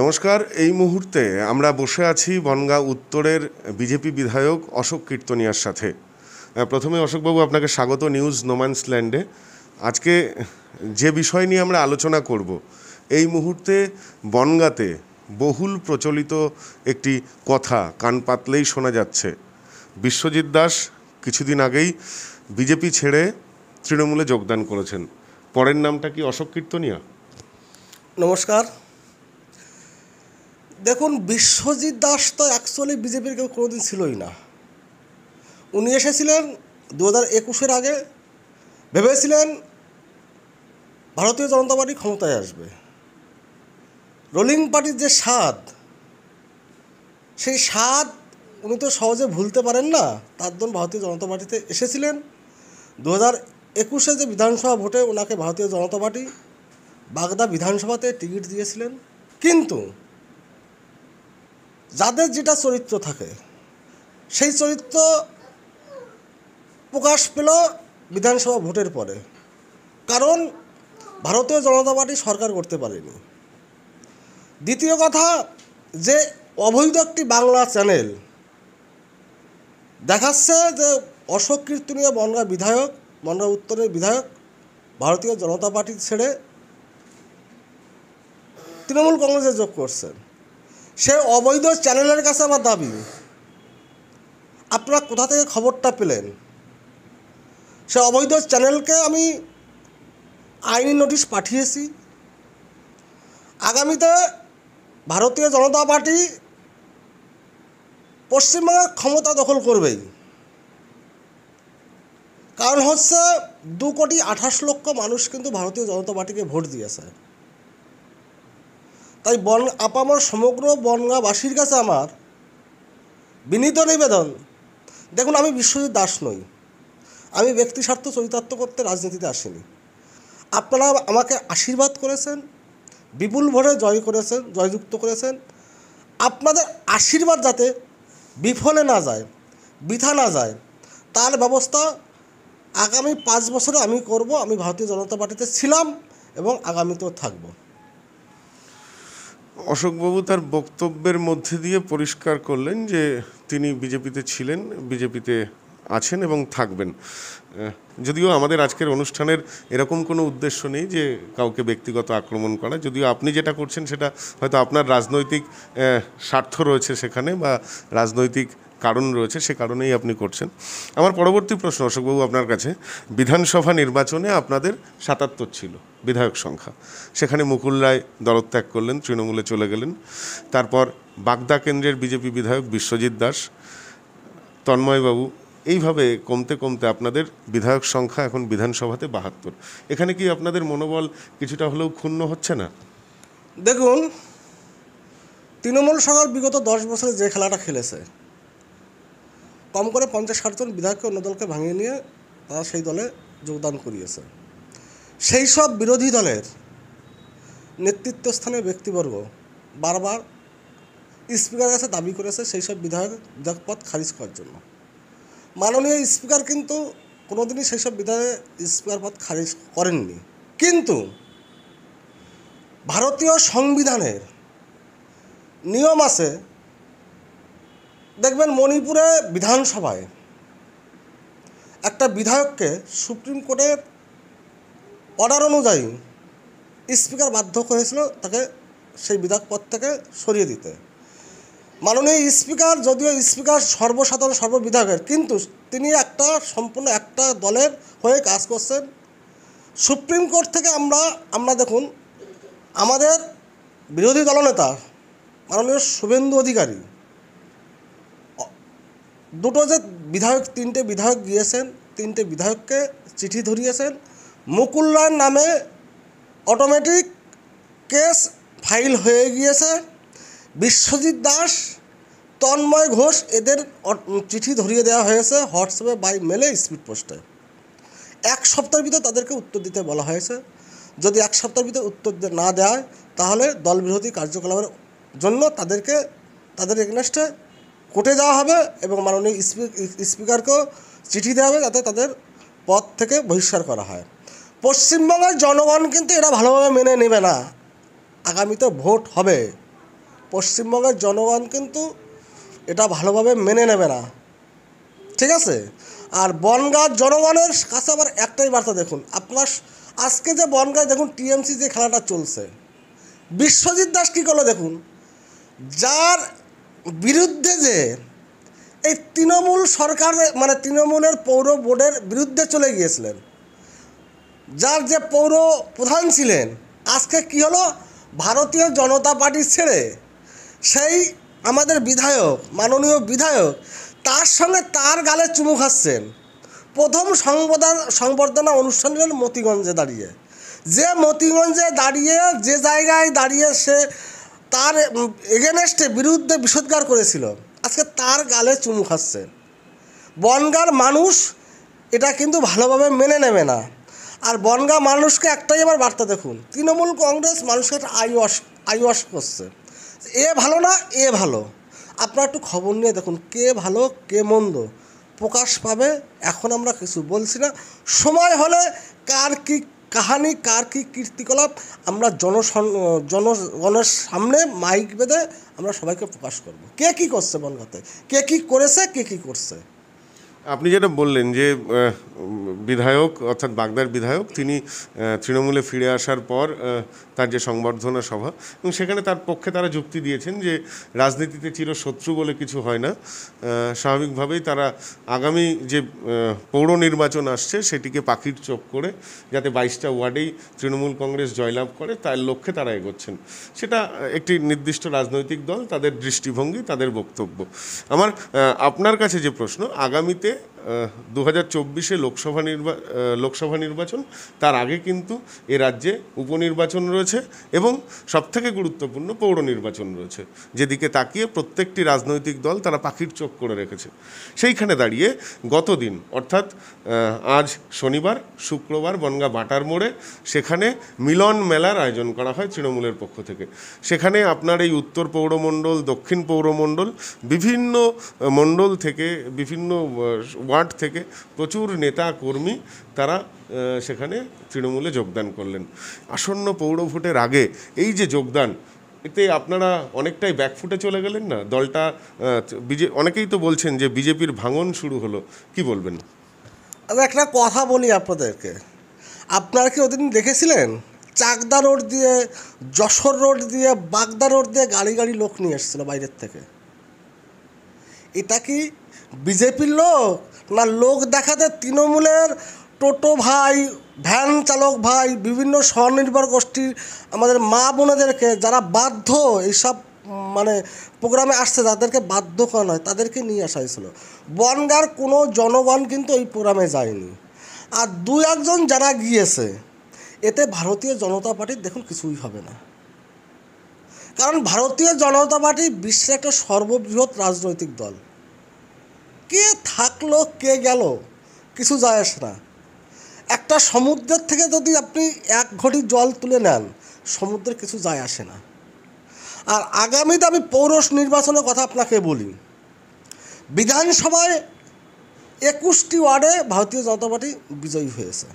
নমস্কার এই মুহূর্তে আমরা বসে আছি বনগাঁ উত্তরের বিজেপি বিধায়ক অশোক কীর্তনিয়ার সাথে প্রথমে অশোকবাবু আপনাকে স্বাগত নিউজ নোম্যান্স ল্যান্ডে আজকে যে বিষয় নিয়ে আমরা আলোচনা করব এই মুহূর্তে বনগাঁতে বহুল প্রচলিত একটি কথা কান পাতলেই শোনা যাচ্ছে বিশ্বজিৎ দাস কিছুদিন আগেই বিজেপি ছেড়ে তৃণমূলে যোগদান করেছেন পরের নামটা কি অশোক কীর্তনিয়া নমস্কার দেখুন বিশ্বজিৎ দাস তো অ্যাকচুয়ালি বিজেপির কেউ কোনোদিন ছিলই না উনি এসেছিলেন দু হাজার একুশের আগে ভেবেছিলেন ভারতীয় জনতা পার্টি ক্ষমতায় আসবে রোলিং পার্টির যে স্বাদ সেই স্বাদ উনি তো সহজে ভুলতে পারেন না তার জন্য ভারতীয় জনতা পার্টিতে এসেছিলেন দু হাজার একুশে যে বিধানসভা ভোটে ওনাকে ভারতীয় জনতা পার্টি বাগদা বিধানসভাতে টিকিট দিয়েছিলেন কিন্তু যাদের যেটা চরিত্র থাকে সেই চরিত্র প্রকাশ পেল বিধানসভা ভোটের পরে কারণ ভারতীয় জনতা পার্টি সরকার করতে পারেনি দ্বিতীয় কথা যে অবৈধ একটি বাংলা চ্যানেল দেখাচ্ছে যে অশোক কীর্তনীয় বনগা বিধায়ক বনগা উত্তরের বিধায়ক ভারতীয় জনতা পার্টি ছেড়ে তৃণমূল কংগ্রেসে যোগ করছেন সে অবৈধ চ্যানেলের কাছে আমার দাবি আপনারা কোথা থেকে খবরটা পেলেন সে অবৈধ চ্যানেলকে আমি আইনি নোটিশ পাঠিয়েছি আগামীতে ভারতীয় জনতা পার্টি পশ্চিমবঙ্গের ক্ষমতা দখল করবেই কারণ হচ্ছে দু কোটি আঠাশ লক্ষ মানুষ কিন্তু ভারতীয় জনতা পার্টিকে ভোট দিয়েছে তাই বন আপামর সমগ্র বনগাঁবাসীর কাছে আমার বিনীত নিবেদন দেখুন আমি বিশ্বজিৎ দাস নই আমি ব্যক্তি স্বার্থ চরিতার্থ করতে রাজনীতিতে আসিনি আপনারা আমাকে আশীর্বাদ করেছেন বিপুল ভোরে জয় করেছেন জয়যুক্ত করেছেন আপনাদের আশীর্বাদ যাতে বিফলে না যায় বৃথা না যায় তার ব্যবস্থা আগামী পাঁচ বছরে আমি করব আমি ভারতীয় জনতা পার্টিতে ছিলাম এবং আগামীতেও থাকবো অশোকবাবু তার বক্তব্যের মধ্যে দিয়ে পরিষ্কার করলেন যে তিনি বিজেপিতে ছিলেন বিজেপিতে আছেন এবং থাকবেন যদিও আমাদের আজকের অনুষ্ঠানের এরকম কোনো উদ্দেশ্য নেই যে কাউকে ব্যক্তিগত আক্রমণ করা যদিও আপনি যেটা করছেন সেটা হয়তো আপনার রাজনৈতিক স্বার্থ রয়েছে সেখানে বা রাজনৈতিক কারণ রয়েছে সে কারণেই আপনি করছেন আমার পরবর্তী প্রশ্ন অশোকবাবু আপনার কাছে বিধানসভা নির্বাচনে আপনাদের সাতাত্তর ছিল বিধায়ক সংখ্যা সেখানে মুকুল রায় দলত্যাগ করলেন তৃণমূলে চলে গেলেন তারপর বাগদা কেন্দ্রের বিজেপি বিধায়ক বিশ্বজিৎ দাস তন্ময়বাবু এইভাবে কমতে কমতে আপনাদের বিধায়ক সংখ্যা এখন বিধানসভাতে বাহাত্তর এখানে কি আপনাদের মনোবল কিছুটা হলেও ক্ষুণ্ণ হচ্ছে না দেখুন তৃণমূল সরকার বিগত দশ বছরে যে খেলাটা খেলেছে কম করে পঞ্চাশ ষাটজন বিধায়ককে অন্য দলকে ভাঙিয়ে নিয়ে তারা সেই দলে যোগদান করিয়েছে সেই সব বিরোধী দলের নেতৃত্বস্থানীয় ব্যক্তিবর্গ বারবার স্পিকারের কাছে দাবি করেছে সেই সব বিধায়ক বিধায়ক পদ খারিজ করার জন্য মাননীয় স্পিকার কিন্তু কোনোদিনই সেই সব বিধায়ক স্পিকার পদ খারিজ করেননি কিন্তু ভারতীয় সংবিধানের নিয়ম আছে দেখবেন মণিপুরে বিধানসভায় একটা বিধায়ককে সুপ্রিম কোর্টের অর্ডার অনুযায়ী স্পিকার বাধ্য করেছিল তাকে সেই বিধায়ক পদ থেকে সরিয়ে দিতে মাননীয় স্পিকার যদিও স্পিকার সর্বসাধারণ সর্ববিধায়কের কিন্তু তিনি একটা সম্পূর্ণ একটা দলের হয়ে কাজ করছেন সুপ্রিম কোর্ট থেকে আমরা আমরা দেখুন আমাদের বিরোধী দলনেতা মাননীয় শুভেন্দু অধিকারী দুটো যে বিধায়ক তিনটে বিধায়ক গিয়েছেন তিনটে বিধায়ককে চিঠি ধরিয়েছেন মুকুল রায়ের নামে অটোমেটিক কেস ফাইল হয়ে গিয়েছে বিশ্বজিৎ দাস তন্ময় ঘোষ এদের চিঠি ধরিয়ে দেওয়া হয়েছে হোয়াটসঅ্যাপে বাই মেলে স্পিড পোস্টে এক সপ্তাহের ভিতরে তাদেরকে উত্তর দিতে বলা হয়েছে যদি এক সপ্তাহের ভিতরে উত্তর না দেয় তাহলে দলবিরোধী কার্যকলাপের জন্য তাদেরকে তাদের এগনেস্টে কোর্টে যাওয়া হবে এবং মাননীয় স্পিকারকেও চিঠি দেওয়া হবে যাতে তাদের পদ থেকে বহিষ্কার করা হয় পশ্চিমবঙ্গের জনগণ কিন্তু এটা ভালোভাবে মেনে নেবে না আগামীতে ভোট হবে পশ্চিমবঙ্গের জনগণ কিন্তু এটা ভালোভাবে মেনে নেবে না ঠিক আছে আর বনগাঁর জনগণের কাছে আবার একটাই বার্তা দেখুন আপনার আজকে যে বনগাঁয় দেখুন টিএমসি যে খেলাটা চলছে বিশ্বজিৎ দাস কী করলো দেখুন যার বিরুদ্ধে যে এই তৃণমূল সরকার মানে তৃণমূলের পৌর বোর্ডের বিরুদ্ধে চলে গিয়েছিলেন যার যে পৌর প্রধান ছিলেন আজকে কি হলো ভারতীয় জনতা পার্টি ছেড়ে সেই আমাদের বিধায়ক মাননীয় বিধায়ক তার সঙ্গে তার গালে চুমু খাচ্ছেন প্রথম সংবর্ধনা সংবর্ধনা অনুষ্ঠান মতিগঞ্জে দাঁড়িয়ে যে মতিগঞ্জে দাঁড়িয়ে যে জায়গায় দাঁড়িয়ে সে তার এগেনেস্টে বিরুদ্ধে বিষোদ্গার করেছিল আজকে তার গালে চুমু খাচ্ছে বনগার মানুষ এটা কিন্তু ভালোভাবে মেনে নেবে না আর বনগা মানুষকে একটাই আবার বার্তা দেখুন তৃণমূল কংগ্রেস মানুষকে একটা আইওয়াশ আইওয়াশ করছে এ ভালো না এ ভালো আপনারা একটু খবর নিয়ে দেখুন কে ভালো কে মন্দ প্রকাশ পাবে এখন আমরা কিছু বলছি না সময় হলে কার কী কাহানি কার কী কীর্তিকলাপ আমরা জনসন জনগণের সামনে মাইক বেঁধে আমরা সবাইকে প্রকাশ করব কে কী করছে বনগাঁতে কে কী করেছে কে কী করছে আপনি যেটা বললেন যে বিধায়ক অর্থাৎ বাগদার বিধায়ক তিনি তৃণমূলে ফিরে আসার পর তার যে সংবর্ধনা সভা এবং সেখানে তার পক্ষে তারা যুক্তি দিয়েছেন যে রাজনীতিতে চির শত্রু বলে কিছু হয় না স্বাভাবিকভাবেই তারা আগামী যে পৌর নির্বাচন আসছে সেটিকে পাখির চোখ করে যাতে বাইশটা ওয়ার্ডেই তৃণমূল কংগ্রেস জয়লাভ করে তার লক্ষ্যে তারা এগোচ্ছেন সেটা একটি নির্দিষ্ট রাজনৈতিক দল তাদের দৃষ্টিভঙ্গি তাদের বক্তব্য আমার আপনার কাছে যে প্রশ্ন আগামীতে দু হাজার চব্বিশে লোকসভা নির্বা লোকসভা নির্বাচন তার আগে কিন্তু এ রাজ্যে উপনির্বাচন রয়েছে এবং সবথেকে গুরুত্বপূর্ণ পৌর নির্বাচন রয়েছে যেদিকে তাকিয়ে প্রত্যেকটি রাজনৈতিক দল তারা পাখির চোখ করে রেখেছে সেইখানে দাঁড়িয়ে গতদিন অর্থাৎ আজ শনিবার শুক্রবার বনগা বাটার মোড়ে সেখানে মিলন মেলার আয়োজন করা হয় তৃণমূলের পক্ষ থেকে সেখানে আপনার এই উত্তর পৌরমণ্ডল দক্ষিণ পৌরমণ্ডল বিভিন্ন মণ্ডল থেকে বিভিন্ন মাঠ থেকে প্রচুর নেতা কর্মী তারা সেখানে তৃণমূলে যোগদান করলেন আসন্ন পৌর ভোটের আগে এই যে যোগদান এতে আপনারা অনেকটাই ব্যাকফুটে চলে গেলেন না দলটা বিজে অনেকেই তো বলছেন যে বিজেপির ভাঙন শুরু হলো কি বলবেন আচ্ছা, একটা কথা বলি আপনাদেরকে আপনারা কি ওদিন দেখেছিলেন চাকদা রোড দিয়ে যশোর রোড দিয়ে বাগদা রোড দিয়ে গাড়ি গাড়ি লোক নিয়ে এসেছিল বাইরের থেকে এটা কি বিজেপির লোক না লোক দেখাতে তৃণমূলের টোটো ভাই ভ্যান চালক ভাই বিভিন্ন স্বনির্ভর গোষ্ঠীর আমাদের মা বোনেদেরকে যারা বাধ্য এইসব মানে প্রোগ্রামে আসছে তাদেরকে বাধ্য করা নয় তাদেরকে নিয়ে আসা হয়েছিল বনগার কোনো জনগণ কিন্তু এই প্রোগ্রামে যায়নি আর দু একজন যারা গিয়েছে এতে ভারতীয় জনতা পার্টির দেখুন কিছুই হবে না কারণ ভারতীয় জনতা পার্টি বিশ্বের একটা সর্ববৃহৎ রাজনৈতিক দল কে থাকলো কে গেল কিছু যায় আসে না একটা সমুদ্রের থেকে যদি আপনি এক ঘটি জল তুলে নেন সমুদ্রে কিছু যায় আসে না আর আগামীতে আমি পৌরস নির্বাচনের কথা আপনাকে বলি বিধানসভায় একুশটি ওয়ার্ডে ভারতীয় জনতা পার্টি বিজয়ী হয়েছে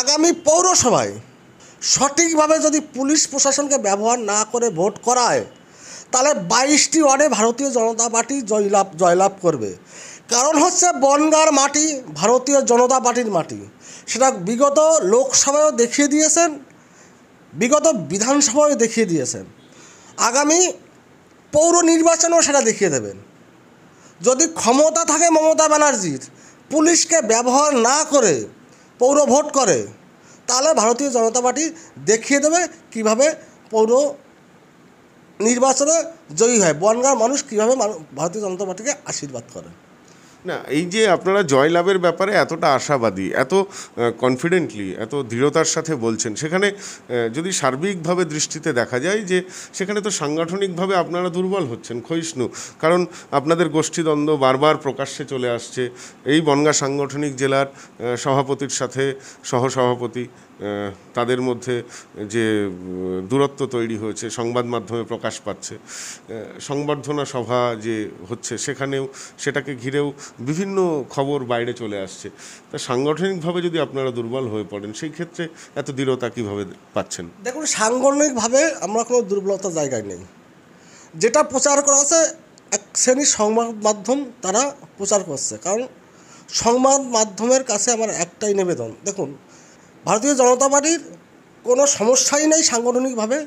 আগামী পৌরসভায় সঠিকভাবে যদি পুলিশ প্রশাসনকে ব্যবহার না করে ভোট করায় তাহলে বাইশটি ওয়ার্ডে ভারতীয় জনতা পার্টি জয়লাভ জয়লাভ করবে কারণ হচ্ছে বনগার মাটি ভারতীয় জনতা পার্টির মাটি সেটা বিগত লোকসভায়ও দেখিয়ে দিয়েছেন বিগত বিধানসভায় দেখিয়ে দিয়েছেন আগামী পৌর নির্বাচনেও সেটা দেখিয়ে দেবেন যদি ক্ষমতা থাকে মমতা ব্যানার্জির পুলিশকে ব্যবহার না করে পৌর ভোট করে তাহলে ভারতীয় জনতা পার্টি দেখিয়ে দেবে কিভাবে পৌর নির্বাচনে জয়ী হয় বনগাঁর মানুষ কীভাবে ভারতীয় জনতা পার্টিকে আশীর্বাদ করেন না এই যে আপনারা জয়লাভের ব্যাপারে এতটা আশাবাদী এত কনফিডেন্টলি এত দৃঢ়তার সাথে বলছেন সেখানে যদি সার্বিকভাবে দৃষ্টিতে দেখা যায় যে সেখানে তো সাংগঠনিকভাবে আপনারা দুর্বল হচ্ছেন ক্ষয়িষ্ণু কারণ আপনাদের গোষ্ঠীদ্বন্দ্ব বারবার প্রকাশ্যে চলে আসছে এই বনগা সাংগঠনিক জেলার সভাপতির সাথে সহসভাপতি তাদের মধ্যে যে দূরত্ব তৈরি হয়েছে সংবাদ মাধ্যমে প্রকাশ পাচ্ছে সংবর্ধনা সভা যে হচ্ছে সেখানেও সেটাকে ঘিরেও বিভিন্ন খবর বাইরে চলে আসছে তা সাংগঠনিকভাবে যদি আপনারা দুর্বল হয়ে পড়েন সেই ক্ষেত্রে এত দৃঢ়তা কীভাবে পাচ্ছেন দেখুন সাংগঠনিকভাবে আমরা কোনো দুর্বলতা জায়গায় নেই যেটা প্রচার করা আছে এক শ্রেণীর সংবাদ মাধ্যম তারা প্রচার করছে কারণ সংবাদ মাধ্যমের কাছে আমার একটাই নিবেদন দেখুন ভারতীয় জনতা পার্টির কোনো সমস্যাই নেই সাংগঠনিকভাবে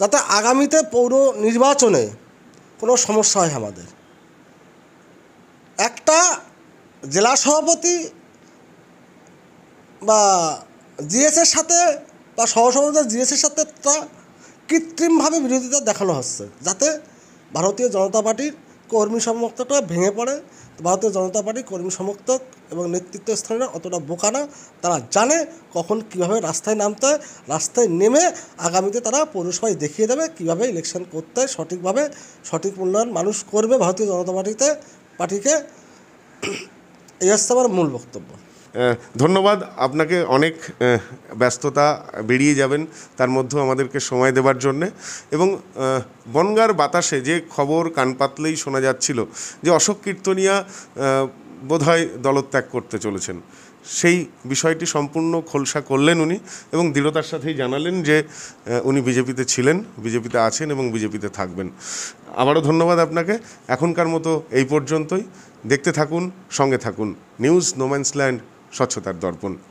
যাতে আগামীতে পৌর নির্বাচনে কোনো সমস্যা হয় আমাদের একটা জেলা সভাপতি বা জিএসের সাথে বা সহসভাপতি জিএসের সাথে তা কৃত্রিমভাবে বিরোধিতা দেখানো হচ্ছে যাতে ভারতীয় জনতা পার্টির কর্মী সমর্থকরা ভেঙে পড়ে ভারতীয় জনতা পার্টির কর্মী সমর্থক এবং নেতৃত্ব স্থানে অতটা বোকা না তারা জানে কখন কিভাবে রাস্তায় নামতে হয় রাস্তায় নেমে আগামীতে তারা পৌরসভায় দেখিয়ে দেবে কিভাবে ইলেকশন করতে হয় সঠিকভাবে সঠিক মূল্যায়ন মানুষ করবে ভারতীয় জনতা পার্টিতে পার্টিকে এই হচ্ছে আমার মূল বক্তব্য ধন্যবাদ আপনাকে অনেক ব্যস্ততা বেরিয়ে যাবেন তার মধ্যেও আমাদেরকে সময় দেবার জন্যে এবং বনগার বাতাসে যে খবর কান পাতলেই শোনা যাচ্ছিল যে অশোক কীর্তনিয়া বোধহয় দলত্যাগ করতে চলেছেন সেই বিষয়টি সম্পূর্ণ খোলসা করলেন উনি এবং দৃঢ়তার সাথেই জানালেন যে উনি বিজেপিতে ছিলেন বিজেপিতে আছেন এবং বিজেপিতে থাকবেন আবারও ধন্যবাদ আপনাকে এখনকার মতো এই পর্যন্তই দেখতে থাকুন সঙ্গে থাকুন নিউজ নোম্যান্সল্যান্ড স্বচ্ছতার দর্পণ